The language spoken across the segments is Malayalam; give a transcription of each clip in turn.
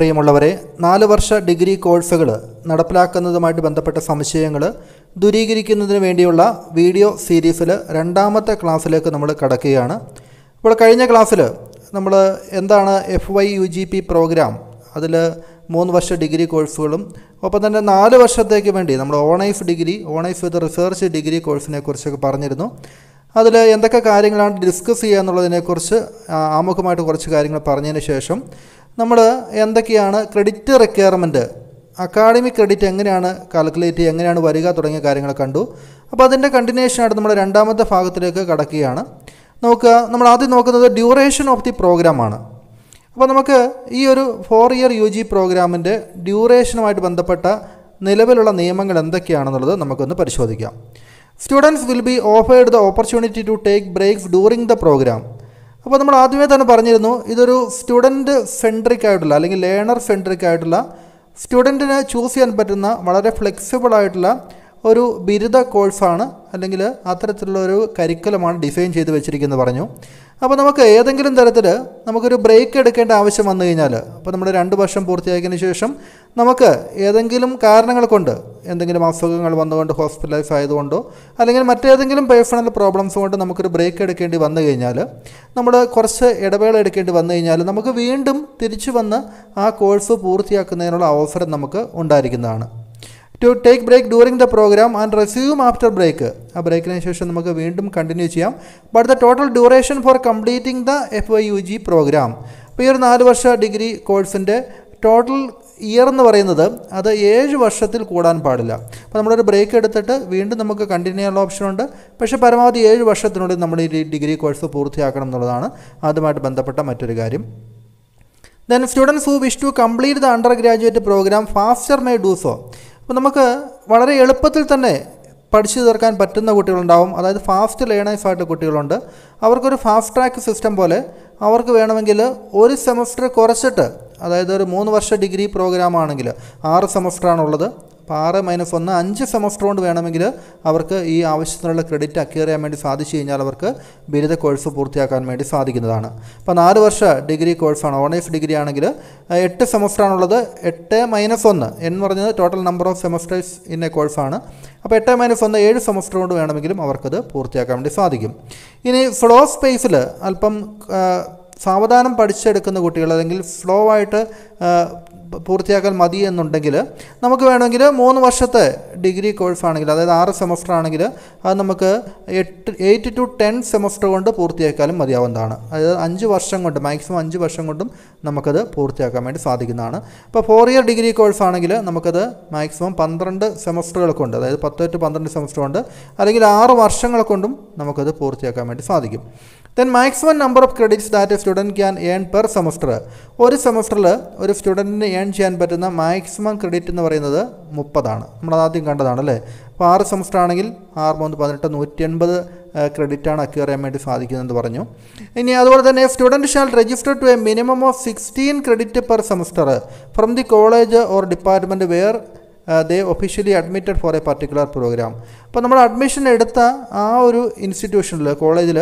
പ്രിയമുള്ളവരെ നാല് വർഷ ഡിഗ്രി കോഴ്സുകൾ നടപ്പിലാക്കുന്നതുമായിട്ട് ബന്ധപ്പെട്ട സംശയങ്ങൾ ദൂരീകരിക്കുന്നതിന് വേണ്ടിയുള്ള വീഡിയോ സീരീസിൽ രണ്ടാമത്തെ ക്ലാസ്സിലേക്ക് നമ്മൾ കടക്കുകയാണ് അപ്പോൾ കഴിഞ്ഞ ക്ലാസ്സിൽ നമ്മൾ എന്താണ് F Y U G P programme അതിൽ മൂന്ന് വർഷ ഡിഗ്രി കോഴ്സുകളും ഒപ്പം തന്നെ നാല് വർഷത്തേക്ക് വേണ്ടി നമ്മൾ honours degree honours with research degree കോഴ്സിനെ കുറിച്ചൊക്കെ പറഞ്ഞിരുന്നു അതിൽ എന്തൊക്കെ കാര്യങ്ങളാണ് ഡിസ്കസ് ചെയ്യുക എന്നുള്ളതിനെക്കുറിച്ച് ആമുഖമായിട്ട് കുറച്ച് കാര്യങ്ങൾ പറഞ്ഞതിന് ശേഷം നമ്മൾ എന്തൊക്കെയാണ് ക്രെഡിറ്റ് റിക്വയർമെൻറ്റ് അക്കാഡമിക് ക്രെഡിറ്റ് എങ്ങനെയാണ് കാൽക്കുലേറ്റ് ചെയ്യുക എങ്ങനെയാണ് വരിക തുടങ്ങിയ കാര്യങ്ങൾ കണ്ടു അപ്പോൾ അതിൻ്റെ കണ്ടിന്യൂഷനായിട്ട് നമ്മൾ രണ്ടാമത്തെ ഭാഗത്തിലേക്ക് കടക്കുകയാണ് നമുക്ക് നമ്മൾ ആദ്യം നോക്കുന്നത് ഡ്യൂറേഷൻ ഓഫ് ദി പ്രോഗ്രാമാണ് അപ്പോൾ നമുക്ക് ഈ ഒരു ഫോർ ഇയർ യു ജി പ്രോഗ്രാമിൻ്റെ ഡ്യൂറേഷനുമായിട്ട് ബന്ധപ്പെട്ട നിലവിലുള്ള നിയമങ്ങൾ എന്തൊക്കെയാണെന്നുള്ളത് നമുക്കൊന്ന് പരിശോധിക്കാം students will be offered the opportunity to take breaks during the programme അപ്പോൾ നമ്മൾ ആദ്യമേ തന്നെ പറഞ്ഞിരുന്നു ഇതൊരു സ്റ്റുഡൻറ്റ് സെൻട്രിക് ആയിട്ടുള്ള അല്ലെങ്കിൽ ലേണർ സെൻട്രിക് ആയിട്ടുള്ള സ്റ്റുഡൻറ്റിനെ ചൂസ് ചെയ്യാൻ പറ്റുന്ന വളരെ ഫ്ലെക്സിബിൾ ആയിട്ടുള്ള ഒരു ബിരുദ കോഴ്സാണ് അല്ലെങ്കിൽ അത്തരത്തിലുള്ള ഒരു കരിക്കുലമാണ് ഡിസൈൻ ചെയ്ത് വെച്ചിരിക്കുന്നത് പറഞ്ഞു അപ്പോൾ നമുക്ക് ഏതെങ്കിലും തരത്തിൽ നമുക്കൊരു ബ്രേക്ക് എടുക്കേണ്ട ആവശ്യം വന്നു കഴിഞ്ഞാൽ അപ്പോൾ നമ്മൾ രണ്ട് വർഷം പൂർത്തിയാക്കിയതിന് ശേഷം നമുക്ക് ഏതെങ്കിലും കാരണങ്ങൾ കൊണ്ട് എന്തെങ്കിലും അസുഖങ്ങൾ വന്നുകൊണ്ട് ഹോസ്പിറ്റലൈസ് ആയതുകൊണ്ടോ അല്ലെങ്കിൽ മറ്റേതെങ്കിലും പേഴ്സണൽ പ്രോബ്ലംസ് കൊണ്ട് നമുക്കൊരു ബ്രേക്ക് എടുക്കേണ്ടി വന്നു കഴിഞ്ഞാൽ നമ്മൾ കുറച്ച് ഇടവേള എടുക്കേണ്ടി വന്നു കഴിഞ്ഞാൽ നമുക്ക് വീണ്ടും തിരിച്ചു വന്ന് ആ കോഴ്സ് പൂർത്തിയാക്കുന്നതിനുള്ള അവസരം നമുക്ക് ഉണ്ടായിരിക്കുന്നതാണ് to take break during the programme and resume after break ആ ബ്രേക്കിന് ശേഷം നമുക്ക് വീണ്ടും കണ്ടിന്യൂ ചെയ്യാം but the total duration for completing the F Y U G programme അപ്പോൾ ഈ ഒരു നാല് വർഷ ഡിഗ്രി കോഴ്സിൻ്റെ ടോട്ടൽ ഇയർ എന്ന് പറയുന്നത് അത് ഏഴ് വർഷത്തിൽ കൂടാൻ പാടില്ല അപ്പോൾ നമ്മളൊരു ബ്രേക്ക് എടുത്തിട്ട് വീണ്ടും നമുക്ക് കണ്ടിന്യൂ ചെയ്യാനുള്ള ഓപ്ഷനുണ്ട് പക്ഷേ പരമാവധി ഏഴ് വർഷത്തിനുള്ളിൽ നമ്മൾ ഈ ഡിഗ്രി കോഴ്സ് പൂർത്തിയാക്കണം എന്നുള്ളതാണ് അതുമായിട്ട് ബന്ധപ്പെട്ട മറ്റൊരു കാര്യം then students who wish to complete the undergraduate programme faster may do so അപ്പോൾ നമുക്ക് വളരെ എളുപ്പത്തിൽ തന്നെ പഠിച്ചു തീർക്കാൻ പറ്റുന്ന കുട്ടികളുണ്ടാവും അതായത് ഫാസ്റ്റ് ലേണേഴ്സ് ആയിട്ട് കുട്ടികളുണ്ട് അവർക്കൊരു ഫാസ്റ്റ് ട്രാക്ക് സിസ്റ്റം പോലെ അവർക്ക് വേണമെങ്കിൽ ഒരു സെമസ്റ്റർ കുറച്ചിട്ട് അതായത് ഒരു മൂന്ന് വർഷ ഡിഗ്രി പ്രോഗ്രാം ആണെങ്കിൽ ആറ് സെമസ്റ്ററാണുള്ളത് അപ്പോൾ ആറ് മൈനസ് ഒന്ന് അഞ്ച് സെമസ്റ്റർ കൊണ്ട് വേണമെങ്കിൽ അവർക്ക് ഈ ആവശ്യത്തിനുള്ള ക്രെഡിറ്റ് അക്യൂർ ചെയ്യാൻ വേണ്ടി സാധിച്ചു കഴിഞ്ഞാൽ അവർക്ക് ബിരുദ കോഴ്സ് പൂർത്തിയാക്കാൻ വേണ്ടി സാധിക്കുന്നതാണ് അപ്പോൾ നാല് വർഷ ഡിഗ്രി കോഴ്സാണ് ഓണേഴ്സ് ഡിഗ്രി ആണെങ്കിൽ എട്ട് സെമസ്റ്ററാണുള്ളത് എട്ട് മൈനസ് ഒന്ന് എന്ന് പറഞ്ഞത് total number of semesters in a കോഴ്സാണ് അപ്പോൾ എട്ട് മൈനസ് ഒന്ന് ഏഴ് സെമസ്റ്റർ കൊണ്ട് വേണമെങ്കിലും അവർക്കത് പൂർത്തിയാക്കാൻ വേണ്ടി സാധിക്കും ഇനി ഫ്ലോ സ്പേസിൽ അല്പം സാവധാനം പഠിച്ചെടുക്കുന്ന കുട്ടികൾ അല്ലെങ്കിൽ ഫ്ലോ ആയിട്ട് പൂർത്തിയാക്കാൻ മതി എന്നുണ്ടെങ്കിൽ നമുക്ക് വേണമെങ്കിൽ മൂന്ന് വർഷത്തെ ഡിഗ്രി കോഴ്സ് ആണെങ്കിൽ അതായത് ആറ് സെമസ്റ്റർ ആണെങ്കിൽ അത് നമുക്ക് എട്ട് എയ്റ്റ് ടു ടെൻ സെമസ്റ്റർ കൊണ്ട് പൂർത്തിയാക്കാനും മതിയാവുന്നതാണ് അതായത് അഞ്ച് വർഷം കൊണ്ട് മാക്സിമം അഞ്ച് വർഷം കൊണ്ടും നമുക്കത് പൂർത്തിയാക്കാൻ വേണ്ടി സാധിക്കുന്നതാണ് ഇപ്പോൾ ഫോർ ഇയർ ഡിഗ്രി കോഴ്സ് ആണെങ്കിൽ നമുക്കത് മാക്സിമം പന്ത്രണ്ട് സെമസ്റ്ററുകൾ കൊണ്ട് അതായത് പത്ത് ടു പന്ത്രണ്ട് സെമസ്റ്റർ കൊണ്ട് അല്ലെങ്കിൽ ആറ് വർഷങ്ങളെ കൊണ്ടും നമുക്കത് പൂർത്തിയാക്കാൻ വേണ്ടി സാധിക്കും then maximum number of credits that student can earn per semester ഒരു സെമസ്റ്ററിൽ ഒരു സ്റ്റുഡൻറ്റിന് ഏൺ ചെയ്യാൻ പറ്റുന്ന മാക്സിമം ക്രെഡിറ്റ് എന്ന് പറയുന്നത് മുപ്പതാണ് നമ്മൾ ആദ്യം കണ്ടതാണ് അല്ലേ അപ്പോൾ ആറ് സെമസ്റ്റർ ആണെങ്കിൽ ആറ് മൂന്ന് പതിനെട്ട് നൂറ്റി എൺപത് ക്രെഡിറ്റാണ് അക്യൂർ ചെയ്യാൻ വേണ്ടി സാധിക്കുന്നതെന്ന് പറഞ്ഞു ഇനി അതുപോലെ തന്നെ student shall register to a minimum of sixteen credit per semester from the college or department where they officially admitted for a particular programme അപ്പോൾ നമ്മൾ അഡ്മിഷൻ എടുത്ത ആ ഒരു ഇൻസ്റ്റിറ്റ്യൂഷനിൽ കോളേജിൽ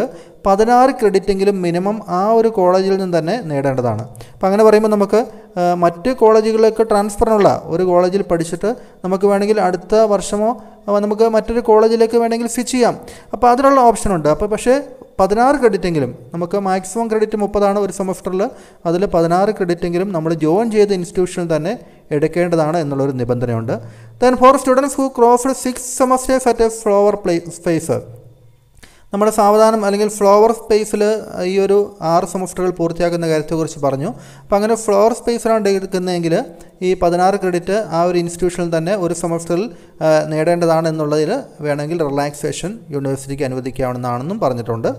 പതിനാറ് ക്രെഡിറ്റെങ്കിലും മിനിമം ആ ഒരു കോളേജിൽ നിന്ന് തന്നെ നേടേണ്ടതാണ് അപ്പോൾ അങ്ങനെ പറയുമ്പോൾ നമുക്ക് uh, മറ്റ് കോളേജുകളിലേക്ക് ട്രാൻസ്ഫറിനുള്ള ഒരു കോളേജിൽ പഠിച്ചിട്ട് നമുക്ക് വേണമെങ്കിൽ അടുത്ത വർഷമോ uh, നമുക്ക് മറ്റൊരു കോളേജിലേക്ക് വേണമെങ്കിൽ സ്വിച്ച് ചെയ്യാം അപ്പോൾ അതിനുള്ള ഓപ്ഷനുണ്ട് അപ്പോൾ പക്ഷേ പതിനാറ് എങ്കിലും നമുക്ക് മാക്സിമം ക്രെഡിറ്റ് മുപ്പതാണ് ഒരു സെമസ്റ്ററിൽ അതിൽ പതിനാറ് എങ്കിലും നമ്മൾ ജോയിൻ ചെയ്ത ഇൻസ്റ്റിറ്റ്യൂഷനിൽ തന്നെ എടുക്കേണ്ടതാണ് എന്നുള്ളൊരു നിബന്ധനയുണ്ട് then for students who crossed six semesters at a flower play space നമ്മുടെ സാവധാനം അല്ലെങ്കിൽ ഫ്ലോവർ സ്പേസിൽ ഈ ഒരു ആറ് സെമസ്റ്ററുകൾ പൂർത്തിയാക്കുന്ന കാര്യത്തെക്കുറിച്ച് പറഞ്ഞു അപ്പോൾ അങ്ങനെ ഫ്ലോവർ സ്പേസിലാണ് എടുക്കുന്നതെങ്കിൽ ഈ പതിനാറ് ക്രെഡിറ്റ് ആ ഒരു ഇൻസ്റ്റിറ്റ്യൂഷനിൽ തന്നെ ഒരു സെമസ്റ്ററിൽ നേടേണ്ടതാണ് എന്നുള്ളതിൽ വേണമെങ്കിൽ റിലാക്സേഷൻ യൂണിവേഴ്സിറ്റിക്ക് അനുവദിക്കാവുന്നതാണെന്നും പറഞ്ഞിട്ടുണ്ട്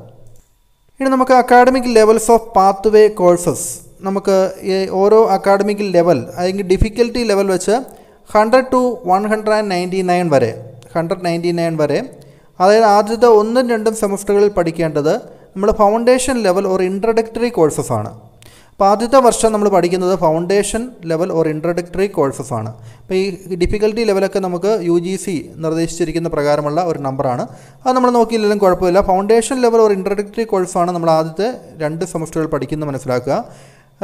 ഇനി നമുക്ക് academic levels of pathway courses നമുക്ക് ഓരോ അക്കാഡമിക് ലെവൽ അല്ലെങ്കിൽ ഡിഫിക്കൽറ്റി ലെവൽ വെച്ച് hundred to one hundred and ninety nine വരെ ഹൺഡ്രഡ് നയൻറ്റി നയൻ വരെ അതായത് ആദ്യത്തെ ഒന്നും രണ്ടും സെമസ്റ്ററുകളിൽ പഠിക്കേണ്ടത് നമ്മൾ foundation level or introductory courses ആണ് അപ്പോൾ ആദ്യത്തെ വർഷം നമ്മൾ പഠിക്കുന്നത് foundation level or introductory courses ആണ് അപ്പോൾ ഈ ഡിഫിക്കൽറ്റി ലെവലൊക്കെ നമുക്ക് യു ജി സി നിർദ്ദേശിച്ചിരിക്കുന്ന പ്രകാരമുള്ള ഒരു നമ്പറാണ് അത് നമ്മൾ നോക്കിയില്ലെങ്കിലും കുഴപ്പമില്ല ഫൗണ്ടേഷൻ ലെവൽ ഓർ ഇൻട്രഡക്ടറി കോഴ്സാണ് നമ്മൾ ആദ്യത്തെ രണ്ട് സെമസ്റ്ററുകൾ പഠിക്കുന്നത് മനസ്സിലാക്കുക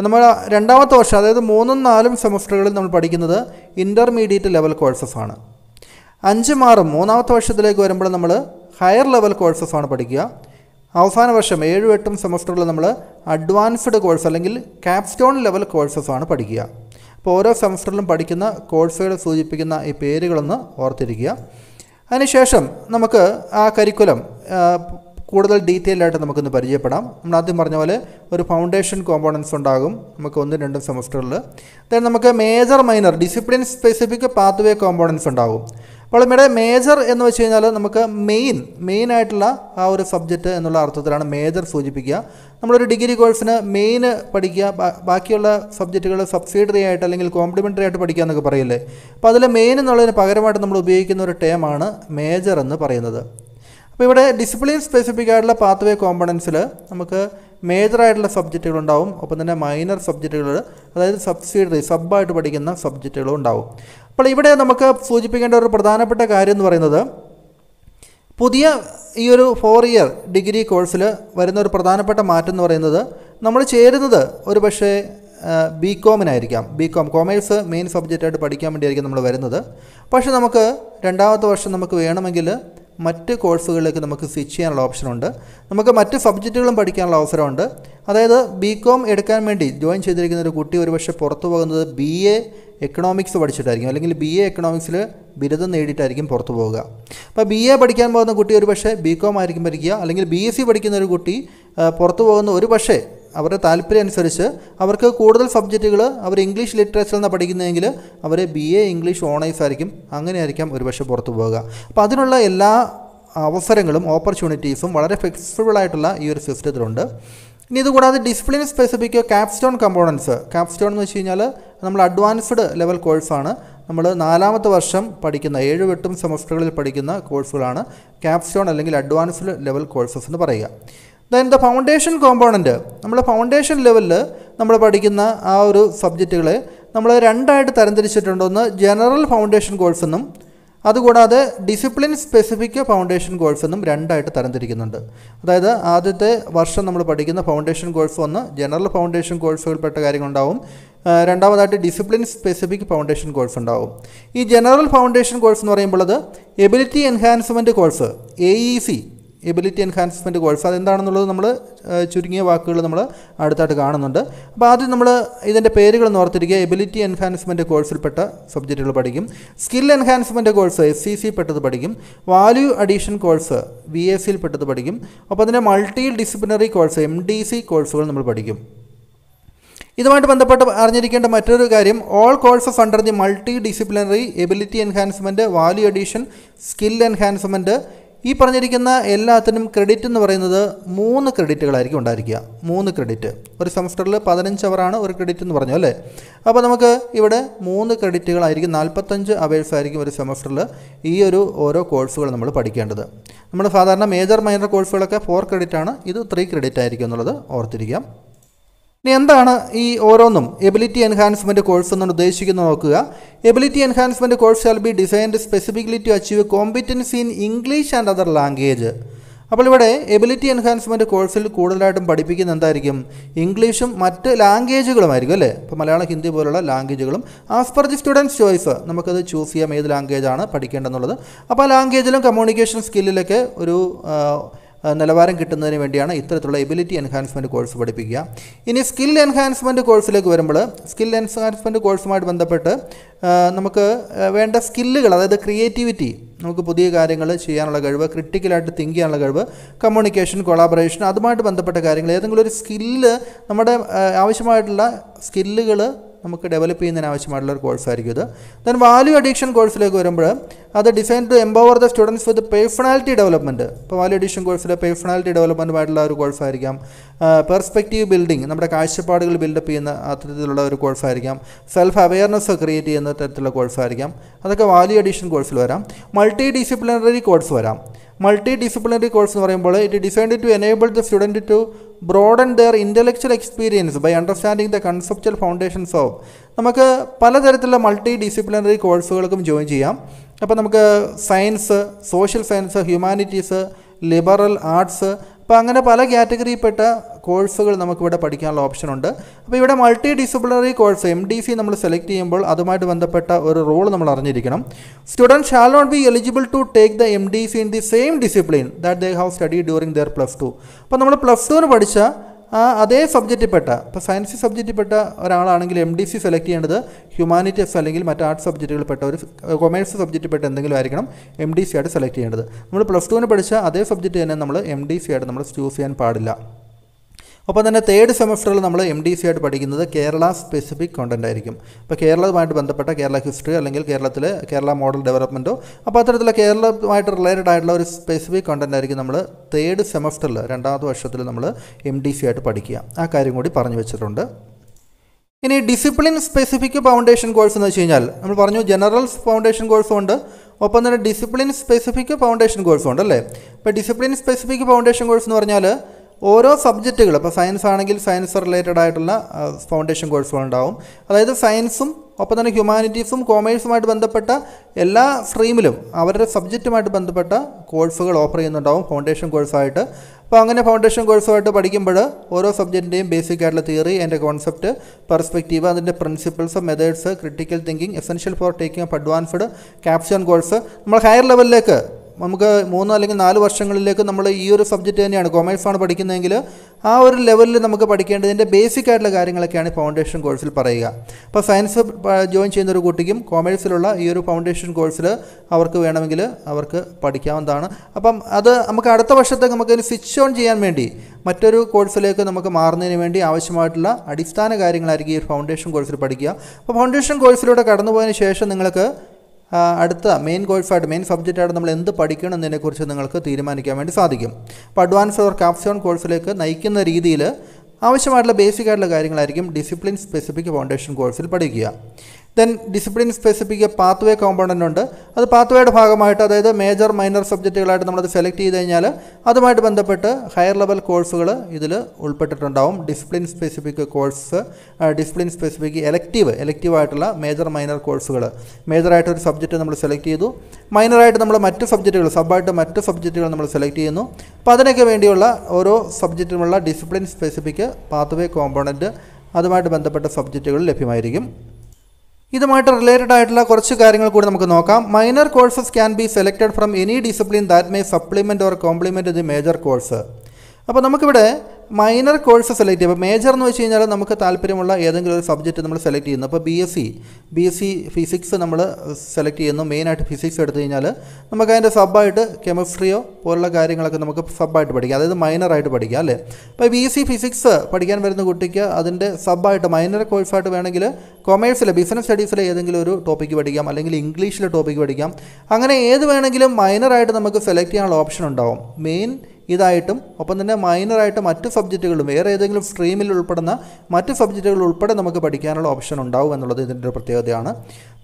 നമ്മൾ രണ്ടാമത്തെ വർഷം അതായത് മൂന്നും നാലും സെമസ്റ്ററുകളിൽ നമ്മൾ പഠിക്കുന്നത് ഇൻ്റർമീഡിയറ്റ് ലെവൽ കോഴ്സസ് ആണ് അഞ്ചും ആറും മൂന്നാമത്തെ വർഷത്തിലേക്ക് വരുമ്പോൾ നമ്മൾ ഹയർ ലെവൽ കോഴ്സസ് ആണ് പഠിക്കുക അവസാന വർഷം ഏഴും എട്ടും സെമസ്റ്ററിൽ നമ്മൾ അഡ്വാൻസ്ഡ് കോഴ്സ് അല്ലെങ്കിൽ ക്യാപ്സ്റ്റോൺ ലെവൽ കോഴ്സസ് ആണ് പഠിക്കുക അപ്പോൾ ഓരോ സെമസ്റ്ററിലും പഠിക്കുന്ന കോഴ്സുകൾ സൂചിപ്പിക്കുന്ന ഈ പേരുകളൊന്ന് ഓർത്തിരിക്കുക അതിനുശേഷം നമുക്ക് ആ കരിക്കുലം കൂടുതൽ ഡീറ്റെയിൽ ആയിട്ട് നമുക്കൊന്ന് പരിചയപ്പെടാം നമ്മൾ ആദ്യം പറഞ്ഞ പോലെ ഒരു ഫൗണ്ടേഷൻ കോമ്പോണൻസ് ഉണ്ടാകും നമുക്ക് ഒന്നും രണ്ടും സെമസ്റ്ററിൽ ദെൻ നമുക്ക് major minor discipline specific way components ഉണ്ടാകും അപ്പോൾ ഇവിടെ മേജർ എന്ന് വെച്ച് കഴിഞ്ഞാൽ നമുക്ക് മെയിൻ മെയിൻ ആയിട്ടുള്ള ആ ഒരു സബ്ജക്റ്റ് എന്നുള്ള അർത്ഥത്തിലാണ് മേജർ സൂചിപ്പിക്കുക നമ്മളൊരു ഡിഗ്രി കോഴ്സിന് മെയിൻ പഠിക്കുക ബാക്കിയുള്ള സബ്ജക്റ്റുകൾ സബ്സിഡറി ആയിട്ട് അല്ലെങ്കിൽ കോംപ്ലിമെൻ്ററി ആയിട്ട് പഠിക്കുക എന്നൊക്കെ പറയില്ലേ അപ്പോൾ അതിൽ മെയിൻ എന്നുള്ളതിന് പകരമായിട്ട് നമ്മൾ ഉപയോഗിക്കുന്ന ഒരു ടേമാണ് മേജർ എന്ന് പറയുന്നത് അപ്പോൾ ഇവിടെ ഡിസിപ്ലിൻ സ്പെസിഫിക് ആയിട്ടുള്ള പാത്വേ കോമ്പണൻസിൽ നമുക്ക് മേജർ ആയിട്ടുള്ള സബ്ജക്റ്റുകൾ ഉണ്ടാവും ഒപ്പം തന്നെ മൈനർ സബ്ജക്റ്റുകൾ അതായത് സബ്സിഡറി സബ്ബായിട്ട് പഠിക്കുന്ന സബ്ജക്റ്റുകളും ഉണ്ടാവും അപ്പോൾ ഇവിടെ നമുക്ക് സൂചിപ്പിക്കേണ്ട ഒരു പ്രധാനപ്പെട്ട കാര്യം എന്ന് പറയുന്നത് പുതിയ ഈ ഒരു ഫോർ ഇയർ ഡിഗ്രി കോഴ്സിൽ വരുന്ന ഒരു പ്രധാനപ്പെട്ട മാറ്റം എന്ന് പറയുന്നത് നമ്മൾ ചേരുന്നത് ഒരു പക്ഷേ ബി കോമിനായിരിക്കാം ബി കോം കോമേഴ്സ് മെയിൻ സബ്ജക്റ്റായിട്ട് പഠിക്കാൻ വേണ്ടിയായിരിക്കും നമ്മൾ വരുന്നത് പക്ഷേ നമുക്ക് രണ്ടാമത്തെ വർഷം നമുക്ക് വേണമെങ്കിൽ മറ്റ് കോഴ്സുകളിലേക്ക് നമുക്ക് സ്വിച്ച് ചെയ്യാനുള്ള ഓപ്ഷനുണ്ട് നമുക്ക് മറ്റ് സബ്ജക്റ്റുകളും പഠിക്കാനുള്ള അവസരമുണ്ട് അതായത് ബി കോം എടുക്കാൻ വേണ്ടി ജോയിൻ ചെയ്തിരിക്കുന്ന ഒരു കുട്ടി ഒരുപക്ഷെ പുറത്തു പോകുന്നത് ബി എ എക്കണോമിക്സ് പഠിച്ചിട്ടായിരിക്കും അല്ലെങ്കിൽ ബി എ എക്കണോമിക്സിൽ ബിരുദം നേടിയിട്ടായിരിക്കും പുറത്തു പോവുക അപ്പോൾ ബി എ പഠിക്കാൻ പോകുന്ന കുട്ടി ഒരുപക്ഷെ ബി കോം ആയിരിക്കും പഠിക്കുക അല്ലെങ്കിൽ ബി എസ് സി പഠിക്കുന്ന ഒരു കുട്ടി പുറത്തു പോകുന്ന ഒരു പക്ഷേ അവരുടെ താല്പര്യം അനുസരിച്ച് അവർക്ക് കൂടുതൽ സബ്ജക്റ്റുകൾ അവർ ഇംഗ്ലീഷ് ലിറ്ററേച്ചറിൽ പഠിക്കുന്നതെങ്കിൽ അവർ ബി എ ഇംഗ്ലീഷ് ഓണേഴ്സ് ആയിരിക്കും അങ്ങനെ ആയിരിക്കാം ഒരുപക്ഷെ പുറത്തു പോവുക അപ്പോൾ അതിനുള്ള എല്ലാ അവസരങ്ങളും ഓപ്പർച്യൂണിറ്റീസും വളരെ ഫ്ലെക്സിബിൾ ആയിട്ടുള്ള ഈ ഒരു സിസ്റ്റത്തിലുണ്ട് ഇനി ഇതുകൂടാതെ discipline specific capstone components capstone എന്ന് വെച്ച് കഴിഞ്ഞാൽ നമ്മൾ അഡ്വാൻസ്ഡ് ലെവൽ കോഴ്സാണ് നമ്മൾ നാലാമത്തെ വർഷം പഠിക്കുന്ന ഏഴ് എട്ടും സെമസ്റ്ററുകളിൽ പഠിക്കുന്ന കോഴ്സുകളാണ് ക്യാപ്സ്റ്റോൺ അല്ലെങ്കിൽ അഡ്വാൻസ്ഡ് ലെവൽ കോഴ്സസ് എന്ന് പറയുക ദെൻ ദ ഫൗണ്ടേഷൻ കോമ്പോണൻറ്റ് നമ്മൾ ഫൗണ്ടേഷൻ ലെവലിൽ നമ്മൾ പഠിക്കുന്ന ആ ഒരു സബ്ജക്റ്റുകളെ നമ്മൾ രണ്ടായിട്ട് തരംതിരിച്ചിട്ടുണ്ട് ഒന്ന് ജനറൽ ഫൗണ്ടേഷൻ കോഴ്സെന്നും അതുകൂടാതെ ഡിസിപ്ലിൻ സ്പെസിഫിക് ഫൗണ്ടേഷൻ കോഴ്സെന്നും രണ്ടായിട്ട് തരംതിരിക്കുന്നുണ്ട് അതായത് ആദ്യത്തെ വർഷം നമ്മൾ പഠിക്കുന്ന ഫൗണ്ടേഷൻ കോഴ്സ് ഒന്ന് ജനറൽ ഫൗണ്ടേഷൻ കോഴ്സുകൾപ്പെട്ട കാര്യങ്ങളുണ്ടാവും രണ്ടാമതായിട്ട് ഡിസിപ്ലിൻ സ്പെസിഫിക് ഫൗണ്ടേഷൻ കോഴ്സ് ഉണ്ടാവും ഈ ജനറൽ ഫൗണ്ടേഷൻ കോഴ്സ് എന്ന് പറയുമ്പോൾ ability enhancement course A E C ability enhancement course അതെന്താണെന്നുള്ളത് നമ്മൾ ചുരുങ്ങിയ വാക്കുകൾ നമ്മൾ അടുത്തായിട്ട് കാണുന്നുണ്ട് അപ്പോൾ ആദ്യം നമ്മൾ ഇതിൻ്റെ പേരുകൾ ഓർത്തിരിക്കുക എബിലിറ്റി എൻഹാൻസ്മെൻറ്റ് കോഴ്സിൽപ്പെട്ട സബ്ജക്റ്റുകൾ പഠിക്കും skill enhancement course S E C പെട്ടത് പഠിക്കും value addition course V S സിയിൽ പെട്ടത് പഠിക്കും അപ്പോൾ അതിൻ്റെ multidisciplinary course M D C കോഴ്സുകൾ നമ്മൾ പഠിക്കും ഇതുമായിട്ട് ബന്ധപ്പെട്ട് അറിഞ്ഞിരിക്കേണ്ട മറ്റൊരു കാര്യം all courses under the multidisciplinary ability enhancement value addition skill enhancement ഈ പറഞ്ഞിരിക്കുന്ന എല്ലാത്തിനും ക്രെഡിറ്റ് എന്ന് പറയുന്നത് മൂന്ന് ക്രെഡിറ്റുകളായിരിക്കും ഉണ്ടായിരിക്കുക മൂന്ന് ക്രെഡിറ്റ് ഒരു സെമസ്റ്ററിൽ പതിനഞ്ച് അവറാണ് ഒരു ക്രെഡിറ്റ് എന്ന് പറഞ്ഞു അല്ലേ അപ്പോൾ നമുക്ക് ഇവിടെ മൂന്ന് ക്രെഡിറ്റുകളായിരിക്കും നാൽപ്പത്തഞ്ച് അവേഴ്സ് ആയിരിക്കും ഒരു സെമസ്റ്ററിൽ ഈ ഒരു ഓരോ കോഴ്സുകൾ നമ്മൾ പഠിക്കേണ്ടത് നമ്മൾ സാധാരണ മേജർ മൈനർ കോഴ്സുകളൊക്കെ ഫോർ ക്രെഡിറ്റ് ആണ് ഇത് ത്രീ ക്രെഡിറ്റ് ആയിരിക്കും എന്നുള്ളത് ഓർത്തിരിക്കാം ഇനി എന്താണ് ഈ ഓരോന്നും എബിലിറ്റി എൻഹാൻസ്മെൻറ്റ് കോഴ്സ് എന്നാണ് ഉദ്ദേശിക്കുന്നത് നോക്കുക ability enhancement course shall be designed specifically to achieve competency in English and other language അപ്പോൾ ഇവിടെ എബിലിറ്റി എൻഹാൻസ്മെൻറ്റ് കോഴ്സിൽ കൂടുതലായിട്ടും പഠിപ്പിക്കുന്ന എന്തായിരിക്കും ഇംഗ്ലീഷും മറ്റ് ലാംഗ്വേജുകളുമായിരിക്കും അല്ലേ ഇപ്പോൾ മലയാളം ഹിന്ദി പോലുള്ള ലാംഗ്വേജുകളും as per the students choice നമുക്കത് ചൂസ് ചെയ്യാം ഏത് ലാംഗ്വേജാണ് പഠിക്കേണ്ടതെന്നുള്ളത് അപ്പോൾ ആ ലാംഗ്വേജിലും കമ്മ്യൂണിക്കേഷൻ സ്കില്ലിലൊക്കെ ഒരു നിലവാരം കിട്ടുന്നതിന് വേണ്ടിയാണ് ഇത്തരത്തിലുള്ള എബിലിറ്റി എൻഹാൻസ്മെൻറ്റ് കോഴ്സ് പഠിപ്പിക്കുക ഇനി സ്കിൽ എൻഹാൻസ്മെൻറ്റ് കോഴ്സിലേക്ക് വരുമ്പോൾ സ്കിൽ എൻഹാൻസ്മെൻറ്റ് കോഴ്സുമായിട്ട് ബന്ധപ്പെട്ട് നമുക്ക് വേണ്ട സ്കില്ലുകൾ അതായത് ക്രിയേറ്റിവിറ്റി നമുക്ക് പുതിയ കാര്യങ്ങൾ ചെയ്യാനുള്ള കഴിവ് ക്രിട്ടിക്കലായിട്ട് തിങ്ക് ചെയ്യാനുള്ള കഴിവ് കമ്മ്യൂണിക്കേഷൻ കൊളാബറേഷൻ അതുമായിട്ട് ബന്ധപ്പെട്ട കാര്യങ്ങൾ ഏതെങ്കിലും ഒരു സ്കില്ല് നമ്മുടെ ആവശ്യമായിട്ടുള്ള സ്കില്ലുകൾ നമുക്ക് ഡെവലപ്പ് ചെയ്യുന്നതിന് ആവശ്യമായിട്ടുള്ള ഒരു കോഴ്സായിരിക്കും ഇത് ദെൻ വാല്യൂ അഡീഷൻ കോഴ്സിലേക്ക് വരുമ്പോൾ അത് design to empower the students with personality development ഇപ്പോൾ വാല്യൂ അഡീഷൻ കോഴ്സിലെ പേഴ്സണാലിറ്റി ഡെവലപ്മെൻറ്റുമായിട്ടുള്ള ഒരു കോഴ്സായിരിക്കാം പെർസ്പെക്റ്റീവ് ബിൽഡിംഗ് നമ്മുടെ കാഴ്ചപ്പാടുകൾ ബിൽഡപ്പ് ചെയ്യുന്ന അത്തരത്തിലുള്ള ഒരു കോഴ്സായിരിക്കാം സെൽഫ് അവയർനെസ് ക്രിയേറ്റ് ചെയ്യുന്ന തരത്തിലുള്ള കോഴ്സായിരിക്കാം അതൊക്കെ വാല്യൂ അഡീഷൻ കോഴ്സിൽ വരാം മൾട്ടി ഡിസിപ്ലിനറി കോഴ്സ് വരാം മൾട്ടി ഡിസിപ്ലിനറി കോഴ്സ് എന്ന് പറയുമ്പോൾ it designed to enable the student to broaden their intellectual experience by understanding the conceptual foundations of നമുക്ക് പലതരത്തിലുള്ള മൾട്ടി ഡിസിപ്ലിനറി കോഴ്സുകൾക്കും ജോയിൻ ചെയ്യാം അപ്പോൾ നമുക്ക് science social science humanities liberal arts അപ്പോൾ അങ്ങനെ പല കാറ്റഗറിയിൽപ്പെട്ട കോഴ്സുകൾ നമുക്കിവിടെ പഠിക്കാനുള്ള ഉണ്ട് അപ്പോൾ ഇവിടെ multidisciplinary course M D C നമ്മൾ സെലക്ട് ചെയ്യുമ്പോൾ അതുമായിട്ട് ബന്ധപ്പെട്ട ഒരു റോൾ നമ്മൾ അറിഞ്ഞിരിക്കണം student shall not be eligible to take the M D C in the same discipline that they have study during their plus two അപ്പോൾ നമ്മൾ പ്ലസ് ടുവിന് പഠിച്ച ആ അതേ സബ്ജക്റ്റിൽപ്പെട്ട ഇപ്പോൾ സയൻസ് സബ്ജക്റ്റിൽപ്പെട്ട ഒരാളാണെങ്കിൽ എം ഡി സി സെലക്ട് ചെയ്യേണ്ടത് ഹ്യൂമാനിറ്റീസ് അല്ലെങ്കിൽ മറ്റ് ആർട്സ് സബ്ജക്റ്റുകൾപ്പെട്ട ഒരു കൊമേഴ്സ് സബ്ജക്റ്റിൽപ്പെട്ട എന്തെങ്കിലും ആയിരിക്കണം എം ഡി സി ആയിട്ട് സെലക്ട് ചെയ്യേണ്ടത് നമ്മൾ പ്ലസ് ടുവിന് പഠിച്ച അതേ സബ്ജക്റ്റ് തന്നെ നമ്മൾ എം ഡി സി ആയിട്ട് നമ്മൾ ചൂസ് ചെയ്യാൻ പാടില്ല ഒപ്പം തന്നെ തേർഡ് സെമസ്റ്ററിൽ നമ്മൾ എം ഡി സി ആയിട്ട് പഠിക്കുന്നത് കേരള സ്പെസിഫിക് കോണ്ടൻ്റ് ആയിരിക്കും ഇപ്പോൾ കേരളവുമായിട്ട് ബന്ധപ്പെട്ട കേരള ഹിസ്റ്ററി അല്ലെങ്കിൽ കേരളത്തിൽ കേരള മോഡൽ ഡെവലപ്മെൻറ്റോ അപ്പോൾ അത്തരത്തിലുള്ള കേരളവുമായിട്ട് റിലേറ്റഡ് ആയിട്ടുള്ള ഒരു സ്പെസിഫിക് കോണ്ടൻ്റ് ആയിരിക്കും നമ്മൾ തേർഡ് സെമസ്റ്ററിൽ രണ്ടാമത്തെ വർഷത്തിൽ നമ്മൾ എം ഡി സി ആയിട്ട് പഠിക്കുക ആ കാര്യം കൂടി പറഞ്ഞു വെച്ചിട്ടുണ്ട് ഇനി ഡിസിപ്ലിൻ സ്പെസിഫിക് ഫൗണ്ടേഷൻ കോഴ്സ് എന്ന് വെച്ച് കഴിഞ്ഞാൽ നമ്മൾ പറഞ്ഞു ജനറൽ ഫൗണ്ടേഷൻ കോഴ്സും ഉണ്ട് ഒപ്പം തന്നെ ഡിസിപ്ലിൻ സ്പെസിഫിക് ഫൗണ്ടേഷൻ കോഴ്സും ഉണ്ട് അല്ലേ ഇപ്പോൾ ഡിസിപ്ലിൻ സ്പെസിഫിക് ഫൗണ്ടേഷൻ കോഴ്സ് എന്ന് പറഞ്ഞാൽ ഓരോ സബ്ജക്റ്റുകൾ ഇപ്പോൾ സയൻസ് ആണെങ്കിൽ സയൻസ് റിലേറ്റഡ് ആയിട്ടുള്ള ഫൗണ്ടേഷൻ കോഴ്സുകൾ ഉണ്ടാവും അതായത് സയൻസും ഒപ്പം തന്നെ ഹ്യൂമാനിറ്റീസും കോമേഴ്സുമായിട്ട് ബന്ധപ്പെട്ട എല്ലാ സ്ട്രീമിലും അവരുടെ സബ്ജക്റ്റുമായിട്ട് ബന്ധപ്പെട്ട കോഴ്സുകൾ ഓഫർ ചെയ്യുന്നുണ്ടാവും ഫൗണ്ടേഷൻ കോഴ്സായിട്ട് അപ്പോൾ അങ്ങനെ ഫൗണ്ടേഷൻ കോഴ്സുമായിട്ട് പഠിക്കുമ്പോൾ ഓരോ സബ്ജക്റ്റിൻ്റെയും ബേസിക് ആയിട്ടുള്ള തിയറി അതിൻ്റെ കോൺസെപ്റ്റ് പെർസ്പെക്റ്റീവ് അതിൻ്റെ principles methods critical thinking essential for taking of advanced caption course നമ്മൾ ഹയർ ലെവലിലേക്ക് നമുക്ക് മൂന്ന് അല്ലെങ്കിൽ നാല് വർഷങ്ങളിലേക്ക് നമ്മൾ ഈ ഒരു സബ്ജക്റ്റ് തന്നെയാണ് കൊമേഴ്സാണ് പഠിക്കുന്നതെങ്കിൽ ആ ഒരു ലെവലിൽ നമുക്ക് പഠിക്കേണ്ടതിൻ്റെ ബേസിക് ആയിട്ടുള്ള കാര്യങ്ങളൊക്കെയാണ് ഫൗണ്ടേഷൻ കോഴ്സിൽ പറയുക അപ്പോൾ സയൻസ് ജോയിൻ ചെയ്യുന്ന ഒരു കുട്ടിക്കും കൊമേഴ്സിലുള്ള ഈ ഒരു ഫൗണ്ടേഷൻ കോഴ്സിൽ അവർക്ക് വേണമെങ്കിൽ അവർക്ക് പഠിക്കാവുന്നതാണ് അപ്പം അത് നമുക്ക് അടുത്ത വർഷത്തേക്ക് നമുക്ക് സ്വിച്ച് ഓൺ ചെയ്യാൻ വേണ്ടി മറ്റൊരു കോഴ്സിലേക്ക് നമുക്ക് മാറുന്നതിന് വേണ്ടി ആവശ്യമായിട്ടുള്ള അടിസ്ഥാന കാര്യങ്ങളായിരിക്കും ഈ ഫൗണ്ടേഷൻ കോഴ്സിൽ പഠിക്കുക അപ്പോൾ ഫൗണ്ടേഷൻ കോഴ്സിലൂടെ കടന്നു പോയതിന് ശേഷം നിങ്ങൾക്ക് അടുത്ത മെയിൻ കോഴ്സായിട്ട് മെയിൻ സബ്ജക്റ്റായിട്ട് നമ്മൾ എന്ത് പഠിക്കണം എന്നതിനെക്കുറിച്ച് നിങ്ങൾക്ക് തീരുമാനിക്കാൻ വേണ്ടി സാധിക്കും അപ്പോൾ അഡ്വാൻസ് ഓർ കാപ്സോൺ കോഴ്സിലേക്ക് നയിക്കുന്ന രീതിയിൽ ആവശ്യമായിട്ടുള്ള ബേസിക് ആയിട്ടുള്ള കാര്യങ്ങളായിരിക്കും ഡിസിപ്ലിൻ സ്പെസിഫിക് ഫൗണ്ടേഷൻ കോഴ്സിൽ പഠിക്കുക then discipline specific pathway component ഉണ്ട് അത് പാത്വേയുടെ ഭാഗമായിട്ട് അതായത് മേജർ മൈനർ സബ്ജക്റ്റുകളായിട്ട് നമ്മളത് സെലക്ട് ചെയ്ത് കഴിഞ്ഞാൽ അതുമായിട്ട് ബന്ധപ്പെട്ട് ഹയർ ലെവൽ കോഴ്സുകൾ ഇതിൽ ഉൾപ്പെട്ടിട്ടുണ്ടാവും discipline specific course discipline specific elective elective ആയിട്ടുള്ള മേജർ മൈനർ കോഴ്സുകൾ മേജറായിട്ടൊരു സബ്ജക്റ്റ് നമ്മൾ സെലക്ട് ചെയ്തു മൈനറായിട്ട് നമ്മൾ മറ്റ് സബ്ജക്റ്റുകൾ സബായിട്ട് മറ്റ് സബ്ജക്റ്റുകൾ നമ്മൾ സെലക്ട് ചെയ്യുന്നു അപ്പോൾ അതിനൊക്കെ വേണ്ടിയുള്ള ഓരോ സബ്ജക്റ്റിനുമുള്ള ഡിസിപ്ലിൻ സ്പെസിഫിക് പാത്വേ കോമ്പോണൻറ്റ് അതുമായിട്ട് ബന്ധപ്പെട്ട സബ്ജക്റ്റുകൾ ലഭ്യമായിരിക്കും ഇതുമായിട്ട് റിലേറ്റഡ് ആയിട്ടുള്ള കുറച്ച് കാര്യങ്ങൾ കൂടി നമുക്ക് നോക്കാം minor courses can be selected from any discipline that may supplement or complement the major course അപ്പോൾ നമുക്കിവിടെ മൈനർ കോഴ്സ് സെലക്ട് ചെയ്യുക മേജർ എന്ന് വെച്ച് കഴിഞ്ഞാൽ നമുക്ക് താല്പര്യമുള്ള ഏതെങ്കിലും ഒരു സബ്ജക്റ്റ് നമ്മൾ സെലക്ട് ചെയ്യുന്നു അപ്പോൾ B S C B S C physics നമ്മൾ സെലക്ട് ചെയ്യുന്നു മെയിനായിട്ട് ഫിസിക്സ് എടുത്തു കഴിഞ്ഞാൽ നമുക്ക് അതിൻ്റെ സബായിട്ട് കെമിസ്ട്രിയോ പോലുള്ള കാര്യങ്ങളൊക്കെ നമുക്ക് സബായിട്ട് പഠിക്കാം അതായത് മൈനറായിട്ട് പഠിക്കാം അല്ലേ അപ്പോൾ ബി എസ് സി ഫിസിക്സ് പഠിക്കാൻ വരുന്ന കുട്ടിക്ക് അതിൻ്റെ സബായിട്ട് മൈനർ കോഴ്സായിട്ട് വേണമെങ്കിൽ കൊമേഴ്സിലെ ബിസിനസ് സ്റ്റഡീസിലെ ഏതെങ്കിലും ഒരു ടോപ്പിക്ക് പഠിക്കാം അല്ലെങ്കിൽ ഇംഗ്ലീഷിലെ ടോപ്പിക്ക് പഠിക്കാം അങ്ങനെ ഏത് വേണമെങ്കിലും മൈനറായിട്ട് നമുക്ക് സെലക്ട് ചെയ്യാനുള്ള ഓപ്ഷൻ ഉണ്ടാവും മെയിൻ ഇതായിട്ടും ഒപ്പം തന്നെ മൈനറായിട്ട് മറ്റ് സബ്ജക്റ്റുകളും വേറെ ഏതെങ്കിലും സ്ട്രീമിൽ ഉൾപ്പെടുന്ന മറ്റ് സബ്ജക്റ്റുകൾ ഉൾപ്പെടെ നമുക്ക് പഠിക്കാനുള്ള ഓപ്ഷൻ ഉണ്ടാവും എന്നുള്ളത് ഇതിൻ്റെ ഒരു പ്രത്യേകതയാണ്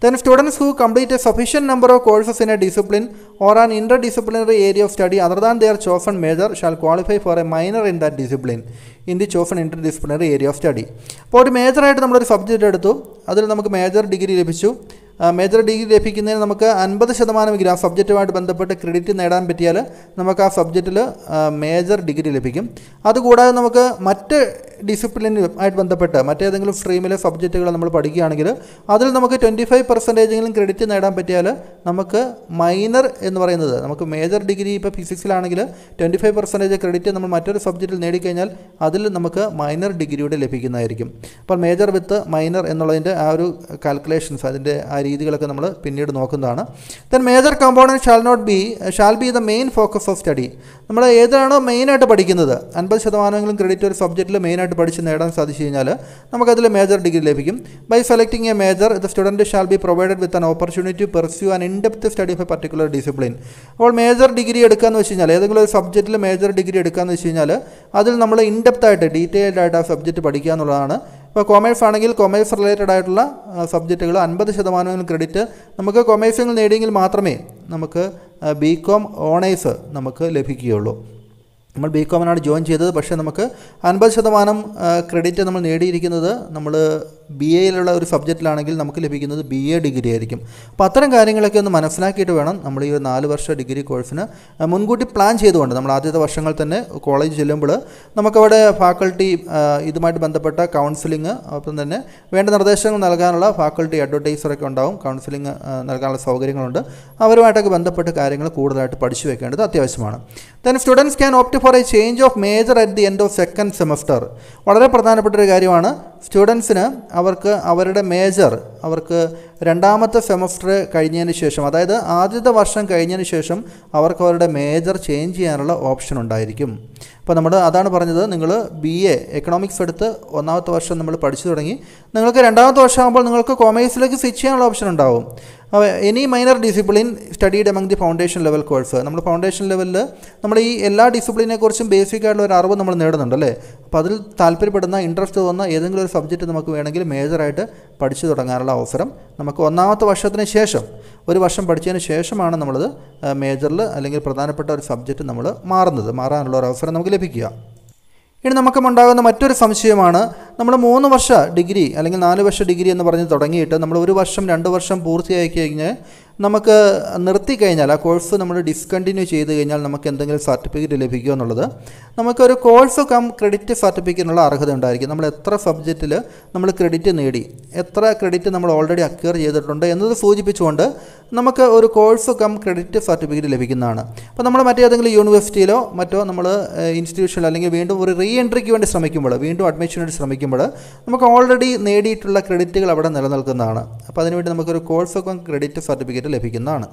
then students who complete a sufficient number of courses in a discipline or an interdisciplinary area of study other than their chosen major shall qualify for a minor in that discipline in the chosen interdisciplinary area of study അപ്പോൾ ഒരു മേജറായിട്ട് നമ്മളൊരു സബ്ജക്റ്റ് എടുത്തു അതിൽ നമുക്ക് മേജർ ഡിഗ്രി ലഭിച്ചു മേജർ ഡിഗ്രി ലഭിക്കുന്നതിന് നമുക്ക് അൻപത് ശതമാനമെങ്കിലും ആ സബ്ജക്റ്റുമായിട്ട് ബന്ധപ്പെട്ട് ക്രെഡിറ്റ് നേടാൻ പറ്റിയാൽ നമുക്ക് ആ സബ്ജക്റ്റിൽ മേജർ ഡിഗ്രി ലഭിക്കും അതുകൂടാതെ നമുക്ക് മറ്റ് ഡിസിപ്ലിനുമായി ബന്ധപ്പെട്ട് മറ്റേതെങ്കിലും സ്ട്രീമിലെ സബ്ജക്റ്റുകൾ നമ്മൾ പഠിക്കുകയാണെങ്കിൽ അതിൽ നമുക്ക് ട്വൻറ്റി ഫൈവ് പെർസെൻറ്റേജെങ്കിലും ക്രെഡിറ്റ് നേടാൻ പറ്റിയാൽ നമുക്ക് മൈനർ എന്ന് പറയുന്നത് നമുക്ക് മേജർ ഡിഗ്രി ഇപ്പോൾ ഫിസിക്സിലാണെങ്കിൽ ട്വൻറ്റി ഫൈവ് പെർസെൻറ്റേജ് ക്രെഡിറ്റ് നമ്മൾ മറ്റൊരു സബ്ജക്റ്റിൽ നേടിക്കഴിഞ്ഞാൽ അതിൽ നമുക്ക് മൈനർ ഡിഗ്രിയുടെ ലഭിക്കുന്നതായിരിക്കും അപ്പോൾ മേജർ വിത്ത് മൈനർ എന്നുള്ളതിൻ്റെ ആ ഒരു കാൽക്കുലേഷൻസ് അതിൻ്റെ ആ രീതികളൊക്കെ നമ്മൾ പിന്നീട് നോക്കുന്നതാണ് then major component shall not be shall be the main focus of study നമ്മൾ ഏതാണോ മെയിനായിട്ട് പഠിക്കുന്നത് അൻപത് ശതമാനമെങ്കിലും ക്രെഡിറ്റ് ഒരു സബ്ജക്റ്റിൽ മെയിനായിട്ട് പഠിച്ച് നേടാൻ സാധിച്ചു കഴിഞ്ഞാൽ നമുക്കതിൽ മേജർ ഡിഗ്രി ലഭിക്കും by selecting a major the student shall be provided with an opportunity pursue an in depth study of a particular discipline അപ്പോൾ മേജർ ഡിഗ്രി എടുക്കാന്ന് വെച്ച് കഴിഞ്ഞാൽ ഏതെങ്കിലും ഒരു സബ്ജക്റ്റിൽ മേജർ ഡിഗ്രി എടുക്കാന്ന് വെച്ച് കഴിഞ്ഞാൽ അതിൽ നമ്മൾ ഇൻഡെപ്ത് ആയിട്ട് ഡീറ്റെയിൽഡ് ആയിട്ട് ആ സബ്ജക്റ്റ് പഠിക്കുക എന്നുള്ളതാണ് അപ്പോൾ കൊമേഴ്സ് ആണെങ്കിൽ കൊമേഴ്സ് റിലേറ്റഡ് ആയിട്ടുള്ള സബ്ജക്റ്റുകൾ അൻപത് ശതമാനമെങ്കിലും ക്രെഡിറ്റ് നമുക്ക് കൊമേഴ്സിൽ നേടിയെങ്കിൽ മാത്രമേ നമുക്ക് ബി കോം ഓണേഴ്സ് നമുക്ക് ലഭിക്കുകയുള്ളൂ നമ്മൾ ബി കോമിനാണ് ജോയിൻ ചെയ്തത് പക്ഷേ നമുക്ക് അൻപത് ശതമാനം ക്രെഡിറ്റ് നമ്മൾ നേടിയിരിക്കുന്നത് നമ്മൾ ബി എയിലുള്ള ഒരു സബ്ജക്റ്റിലാണെങ്കിൽ നമുക്ക് ലഭിക്കുന്നത് ബി എ ഡിഗ്രി ആയിരിക്കും അപ്പോൾ അത്തരം കാര്യങ്ങളൊക്കെ ഒന്ന് മനസ്സിലാക്കിയിട്ട് വേണം നമ്മൾ ഈ ഒരു നാല് വർഷ ഡിഗ്രി കോഴ്സിന് മുൻകൂട്ടി പ്ലാൻ ചെയ്തുകൊണ്ട് നമ്മൾ ആദ്യത്തെ വർഷങ്ങൾ തന്നെ കോളേജ് ചെല്ലുമ്പോൾ നമുക്കവിടെ ഫാക്കൾട്ടി ഇതുമായിട്ട് ബന്ധപ്പെട്ട കൗൺസിലിംഗ് ഒപ്പം തന്നെ വേണ്ട നിർദ്ദേശങ്ങൾ നൽകാനുള്ള ഫാക്കൾട്ടി അഡ്വർടൈസറൊക്കെ ഉണ്ടാവും കൗൺസിലിംഗ് നൽകാനുള്ള സൗകര്യങ്ങളുണ്ട് അവരുമായിട്ടൊക്കെ ബന്ധപ്പെട്ട കാര്യങ്ങൾ കൂടുതലായിട്ട് പഠിച്ചു വെക്കേണ്ടത് അത്യാവശ്യമാണ് then students can opt for a change of major at the end of second semester വളരെ പ്രധാനപ്പെട്ട ഒരു കാര്യമാണ് സ്റ്റുഡൻസിന് അവർക്ക് അവരുടെ മേജർ അവർക്ക് രണ്ടാമത്തെ സെമസ്റ്റർ കഴിഞ്ഞതിന് ശേഷം അതായത് ആദ്യത്തെ വർഷം കഴിഞ്ഞതിന് ശേഷം അവർക്ക് അവരുടെ മേജർ ചേഞ്ച് ചെയ്യാനുള്ള ഓപ്ഷൻ ഉണ്ടായിരിക്കും അപ്പോൾ നമ്മൾ അതാണ് പറഞ്ഞത് നിങ്ങൾ ബി എ എക്കണോമിക്സ് എടുത്ത് ഒന്നാമത്തെ വർഷം നമ്മൾ പഠിച്ചു തുടങ്ങി നിങ്ങൾക്ക് രണ്ടാമത്തെ വർഷമാകുമ്പോൾ നിങ്ങൾക്ക് കോമേഴ്സിലേക്ക് സ്വിച്ച് ചെയ്യാനുള്ള ഓപ്ഷൻ ഉണ്ടാവും any minor discipline studied among the foundation level course നമ്മൾ ഫൗണ്ടേഷൻ ലെവലിൽ നമ്മൾ ഈ എല്ലാ ഡിസിപ്ലിനെക്കുറിച്ചും ബേസിക് ആയിട്ടുള്ള ഒരു അറിവ് നമ്മൾ നേടുന്നുണ്ട് അല്ലേ അപ്പോൾ അതിൽ താല്പര്യപ്പെടുന്ന ഇൻട്രസ്റ്റ് തോന്നുന്ന ഏതെങ്കിലും ഒരു സബ്ജക്റ്റ് നമുക്ക് വേണമെങ്കിൽ മേജറായിട്ട് പഠിച്ചു തുടങ്ങാനുള്ള അവസരം നമുക്ക് ഒന്നാമത്തെ വർഷത്തിന് ശേഷം ഒരു വർഷം പഠിച്ചതിന് ശേഷമാണ് നമ്മളത് മേജറിൽ അല്ലെങ്കിൽ പ്രധാനപ്പെട്ട ഒരു സബ്ജക്റ്റ് നമ്മൾ മാറുന്നത് മാറാനുള്ള ഒരു അവസരം നമുക്ക് ലഭിക്കുക ഇനി നമുക്കും ഉണ്ടാകുന്ന മറ്റൊരു സംശയമാണ് നമ്മൾ മൂന്ന് വർഷ ഡിഗ്രി അല്ലെങ്കിൽ നാല് വർഷ ഡിഗ്രി എന്ന് പറഞ്ഞ് തുടങ്ങിയിട്ട് നമ്മൾ ഒരു വർഷം രണ്ട് വർഷം പൂർത്തിയാക്കി കഴിഞ്ഞ് നമുക്ക് നിർത്തി കഴിഞ്ഞാൽ ആ കോഴ്സ് നമ്മൾ ഡിസ്കണ്ടിന്യൂ ചെയ്ത് കഴിഞ്ഞാൽ നമുക്ക് എന്തെങ്കിലും സർട്ടിഫിക്കറ്റ് ലഭിക്കുമോ എന്നുള്ളത് നമുക്കൊരു കോഴ്സ് കം ക്രെഡിറ്റ് സർട്ടിഫിക്കറ്റിനുള്ള അർഹത ഉണ്ടായിരിക്കും നമ്മൾ എത്ര സബ്ജക്റ്റിൽ നമ്മൾ ക്രെഡിറ്റ് നേടി എത്ര ക്രെഡിറ്റ് നമ്മൾ ഓൾറെഡി അക്വയർ ചെയ്തിട്ടുണ്ട് എന്നത് സൂചിപ്പിച്ചുകൊണ്ട് നമുക്ക് ഒരു കോഴ്സ് കം ക്രെഡിറ്റ് സർട്ടിഫിക്കറ്റ് ലഭിക്കുന്നതാണ് അപ്പോൾ നമ്മൾ മറ്റേതെങ്കിലും യൂണിവേഴ്സിറ്റിയിലോ മറ്റോ നമ്മൾ ഇൻസ്റ്റിറ്റ്യൂഷനിലോ അല്ലെങ്കിൽ വീണ്ടും ഒരു റീ എൻട്രിക്ക് വേണ്ടി ശ്രമിക്കുമ്പോൾ വീണ്ടും അഡ്മിഷന് വേണ്ടി ശ്രമിക്കുമ്പോൾ നമുക്ക് ഓൾറെഡി നേടിയിട്ടുള്ള ക്രെഡിറ്റുകൾ അവിടെ നിലനിൽക്കുന്നതാണ് അപ്പോൾ അതിനുവേണ്ടി നമുക്കൊരു course cum credit certificate certificate ലഭിക്കുന്നതാണ്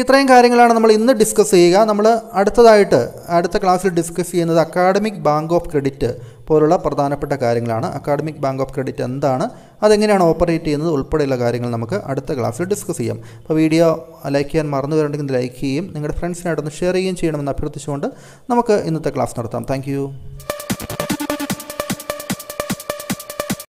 ഇത്രയും കാര്യങ്ങളാണ് നമ്മൾ ഇന്ന് ഡിസ്കസ് ചെയ്യുക നമ്മൾ അടുത്തതായിട്ട് അടുത്ത ക്ലാസ്സിൽ ഡിസ്കസ് ചെയ്യുന്നത് അക്കാഡമിക് ബാങ്ക് ഓഫ് ക്രെഡിറ്റ് പോലുള്ള പ്രധാനപ്പെട്ട കാര്യങ്ങളാണ് അക്കാഡമിക് ബാങ്ക് ഓഫ് ക്രെഡിറ്റ് എന്താണ് അതെങ്ങനെയാണ് ഓപ്പറേറ്റ് ചെയ്യുന്നത് ഉൾപ്പെടെയുള്ള കാര്യങ്ങൾ നമുക്ക് അടുത്ത ക്ലാസ്സിൽ ഡിസ്കസ് ചെയ്യാം അപ്പോൾ വീഡിയോ ലൈക്ക് ചെയ്യാൻ മറന്നു വരണ്ടെങ്കിൽ ലൈക്ക് ചെയ്യും നിങ്ങളുടെ ഫ്രണ്ട്സിനായിട്ടൊന്ന് ഷെയർ ചെയ്യുകയും ചെയ്യണമെന്ന് അഭ്യർത്ഥിച്ചുകൊണ്ട് നമുക്ക് ഇന്നത്തെ ക്ലാസ് നടത്താം താങ്ക്